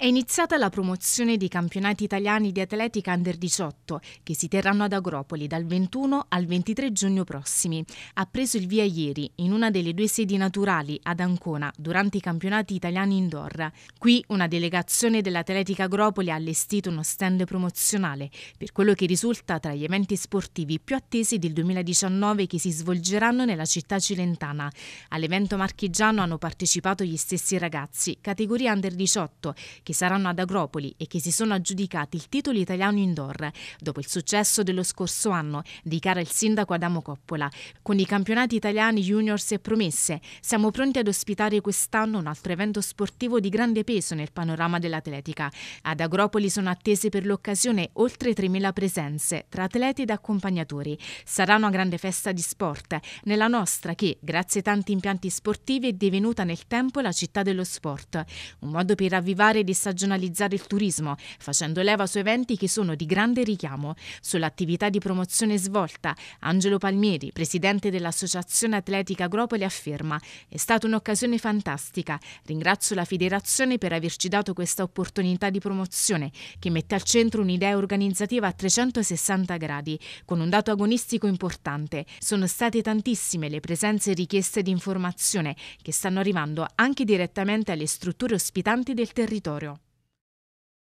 È iniziata la promozione dei campionati italiani di atletica under 18 che si terranno ad Agropoli dal 21 al 23 giugno prossimi. Ha preso il via ieri in una delle due sedi naturali ad Ancona durante i campionati italiani indoor. Qui una delegazione dell'Atletica Agropoli ha allestito uno stand promozionale per quello che risulta tra gli eventi sportivi più attesi del 2019 che si svolgeranno nella città cilentana. All'evento marchigiano hanno partecipato gli stessi ragazzi, categoria under 18, che che saranno ad Agropoli e che si sono aggiudicati il titolo italiano indoor dopo il successo dello scorso anno, dichiara il sindaco Adamo Coppola. Con i campionati italiani juniors e promesse siamo pronti ad ospitare quest'anno un altro evento sportivo di grande peso nel panorama dell'atletica. Ad Agropoli sono attese per l'occasione oltre 3.000 presenze tra atleti ed accompagnatori. Sarà una grande festa di sport, nella nostra che, grazie ai tanti impianti sportivi, è divenuta nel tempo la città dello sport. Un modo per ravvivare ed stagionalizzare il turismo, facendo leva su eventi che sono di grande richiamo. Sull'attività di promozione svolta, Angelo Palmieri, presidente dell'Associazione Atletica Agropoli, afferma: È stata un'occasione fantastica. Ringrazio la federazione per averci dato questa opportunità di promozione che mette al centro un'idea organizzativa a 360 gradi, con un dato agonistico importante. Sono state tantissime le presenze e richieste di informazione che stanno arrivando anche direttamente alle strutture ospitanti del territorio.